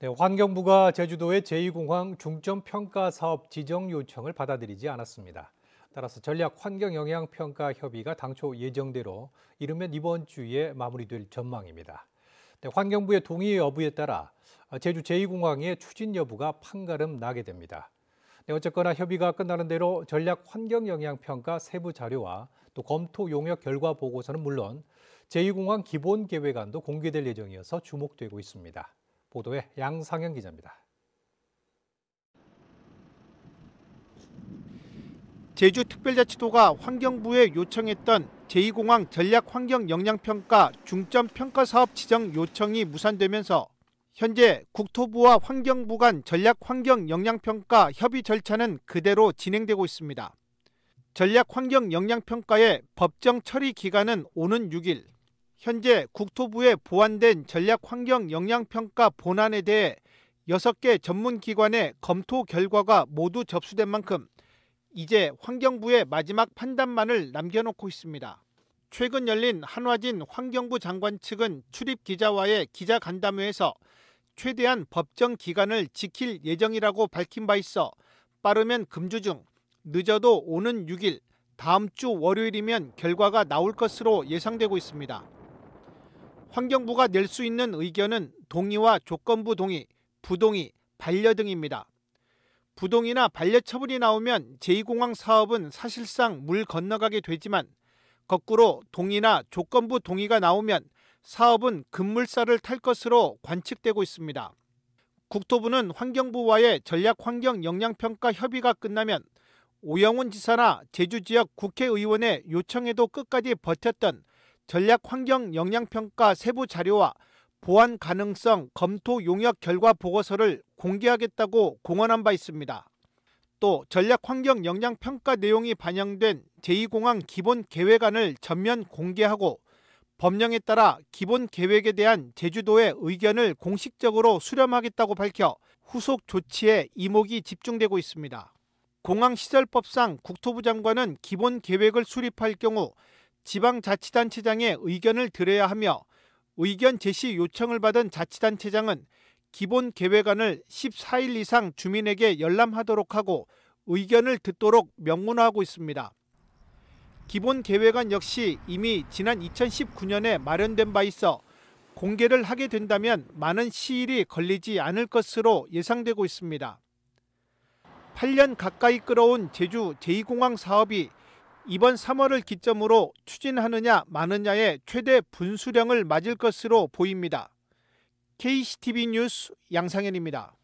네, 환경부가 제주도의 제2공항 중점평가 사업 지정 요청을 받아들이지 않았습니다. 따라서 전략 환경 영향 평가 협의가 당초 예정대로 이르면 이번 주에 마무리될 전망입니다. 네, 환경부의 동의 여부에 따라 어, 제주 제2공항의 추진 여부가 판가름 나게 됩니다. 네, 어쨌거나 협의가 끝나는 대로 전략 환경 영향 평가 세부 자료와 또 검토 용역 결과 보고서는 물론 제2공항 기본 계획안도 공개될 예정이어서 주목되고 있습니다. 보도에 양상현 기자입니다. 제주특별자치도가 환경부에 요청했던 제2공항 전략환경영향평가 중점평가사업 지정 요청이 무산되면서 현재 국토부와 환경부 간 전략환경영향평가 협의 절차는 그대로 진행되고 있습니다. 전략환경영향평가의 법정 처리 기간은 오는 6일, 현재 국토부에 보완된 전략환경 영향평가 본안에 대해 6개 전문기관의 검토 결과가 모두 접수된 만큼 이제 환경부의 마지막 판단만을 남겨놓고 있습니다. 최근 열린 한화진 환경부 장관 측은 출입 기자와의 기자 간담회에서 최대한 법정 기간을 지킬 예정이라고 밝힌 바 있어 빠르면 금주 중 늦어도 오는 6일 다음 주 월요일이면 결과가 나올 것으로 예상되고 있습니다. 환경부가 낼 수 있는 의견은 동의와 조건부 동의, 부동의, 반려 등입니다. 부동의나 반려 처분이 나오면 제2공항 사업은 사실상 물 건너가게 되지만 거꾸로 동의나 조건부 동의가 나오면 사업은 급물살을 탈 것으로 관측되고 있습니다. 국토부는 환경부와의 전략환경영향평가 협의가 끝나면 오영훈 지사나 제주 지역 국회의원의 요청에도 끝까지 버텼던 전략 환경 영향평가 세부 자료와 보안 가능성 검토 용역 결과 보고서를 공개하겠다고 공언한 바 있습니다. 또 전략 환경 영향 평가 내용이 반영된 제2공항 기본 계획안을 전면 공개하고 법령에 따라 기본 계획에 대한 제주도의 의견을 공식적으로 수렴하겠다고 밝혀 후속 조치에 이목이 집중되고 있습니다. 공항 시설법상 국토부 장관은 기본 계획을 수립할 경우 지방자치단체장의 의견을 들어야 하며 의견 제시 요청을 받은 자치단체장은 기본 계획안을 14일 이상 주민에게 열람하도록 하고 의견을 듣도록 명문화하고 있습니다. 기본 계획안 역시 이미 지난 2019년에 마련된 바 있어 공개를 하게 된다면 많은 시일이 걸리지 않을 것으로 예상되고 있습니다. 8년 가까이 끌어온 제주 제2공항 사업이 이번 3월을 기점으로 추진하느냐 마느냐의 최대 분수령을 맞을 것으로 보입니다. KCTV 뉴스 양상현입니다.